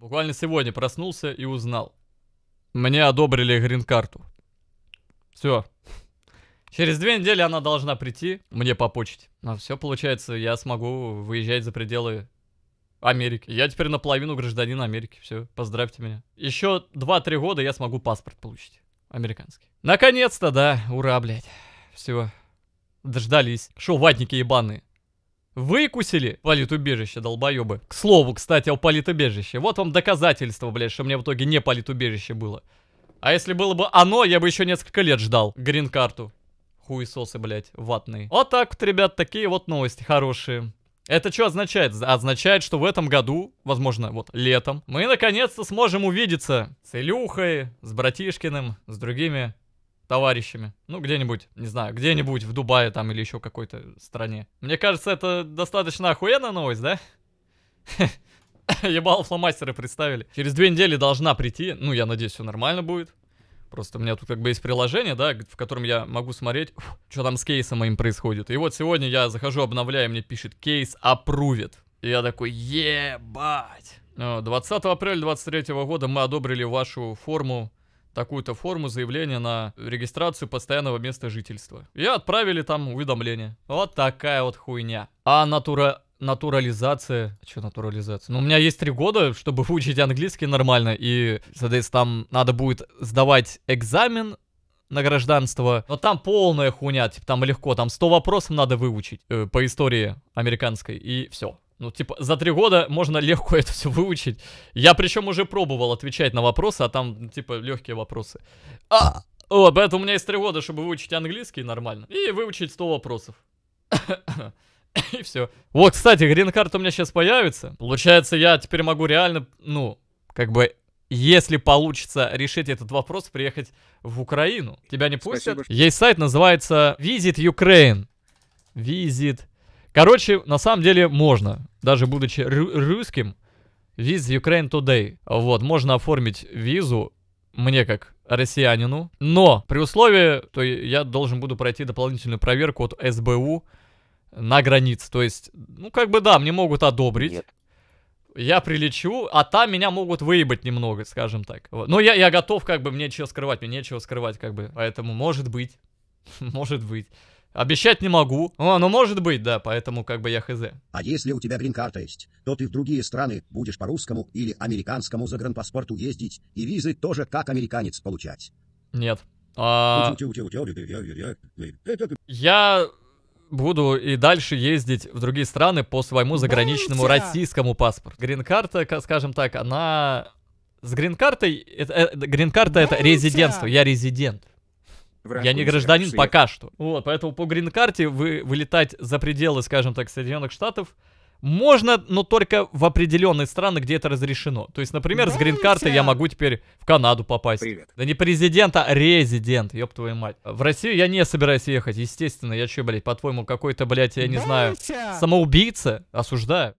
Буквально сегодня проснулся и узнал. Мне одобрили грин-карту. Все. Через две недели она должна прийти мне по почте. А все, получается, я смогу выезжать за пределы Америки. Я теперь наполовину гражданин Америки. Все, поздравьте меня. Еще 2-3 года я смогу паспорт получить. Американский. Наконец-то, да. Ура, блядь. Все. Дождались. Шо, ватники ебаные. Выкусили политубежище, долбоебы. К слову, кстати, о политубежище. Вот вам доказательство, блядь, что мне в итоге не политубежище было. А если было бы оно, я бы еще несколько лет ждал грин-карту. Хуесосы, блядь, ватные. Вот так вот, ребят, такие вот новости хорошие. Это что означает? Означает, что в этом году, возможно, вот летом, мы наконец-то сможем увидеться с Илюхой, с Братишкиным, с другими товарищами. Ну, где-нибудь, не знаю, где-нибудь в Дубае там или еще какой-то стране. Мне кажется, это достаточно охуенная новость, да? Ебал фломастеры представили. Через две недели должна прийти. Ну, я надеюсь, все нормально будет. Просто у меня тут как бы есть приложение, да, в котором я могу смотреть, ух, что там с кейсом моим происходит. И вот сегодня я захожу, обновляю, мне пишет кейс опрувит. И я такой, ебать. 20 э, апреля 23 года мы одобрили вашу форму такую-то форму заявления на регистрацию постоянного места жительства. И отправили там уведомление. Вот такая вот хуйня. А натура... Натурализация. А Что натурализация? Ну, у меня есть три года, чтобы выучить английский нормально. И, соответственно, там надо будет сдавать экзамен на гражданство. Но там полная хуйня, типа там легко, там 100 вопросов надо выучить э, по истории американской, и все. Ну, типа, за три года можно легко это все выучить. Я причем уже пробовал отвечать на вопросы, а там, типа, легкие вопросы. А, о, поэтому у меня есть три года, чтобы выучить английский нормально. И выучить 100 вопросов. и все. Вот, кстати, грин-карта у меня сейчас появится. Получается, я теперь могу реально, ну, как бы если получится решить этот вопрос, приехать в Украину. Тебя не пустят? Спасибо. Есть сайт, называется Visit Ukraine. Visit Короче, на самом деле можно, даже будучи русским, виз Ukraine Today. Вот, можно оформить визу, мне как россиянину, но при условии, то я должен буду пройти дополнительную проверку от СБУ на границе. То есть, ну как бы да, мне могут одобрить. Нет. Я прилечу, а там меня могут выебать немного, скажем так. Но я, я готов, как бы, мне нечего скрывать, мне нечего скрывать, как бы. Поэтому, может быть, может быть. Обещать не могу. О, ну может быть, да, поэтому как бы я хз. А если у тебя грин-карта есть, то ты в другие страны будешь по русскому или американскому загранпаспорту ездить и визы тоже как американец получать. Нет. А... Я буду и дальше ездить в другие страны по своему заграничному Бунтя! российскому паспорту. Грин-карта, скажем так, она... С грин-картой... Э, э, грин-карта это резидентство, я резидент. Я не гражданин пока что. Вот, поэтому по грин-карте вы вылетать за пределы, скажем так, Соединенных Штатов можно, но только в определенные страны, где это разрешено. То есть, например, да, с грин-карты я могу теперь в Канаду попасть. Привет. Да не президент, а резидент, ёб твою мать. В Россию я не собираюсь ехать, естественно. Я чё, блядь, по-твоему, какой-то, блядь, я не да, знаю, самоубийца? Осуждаю.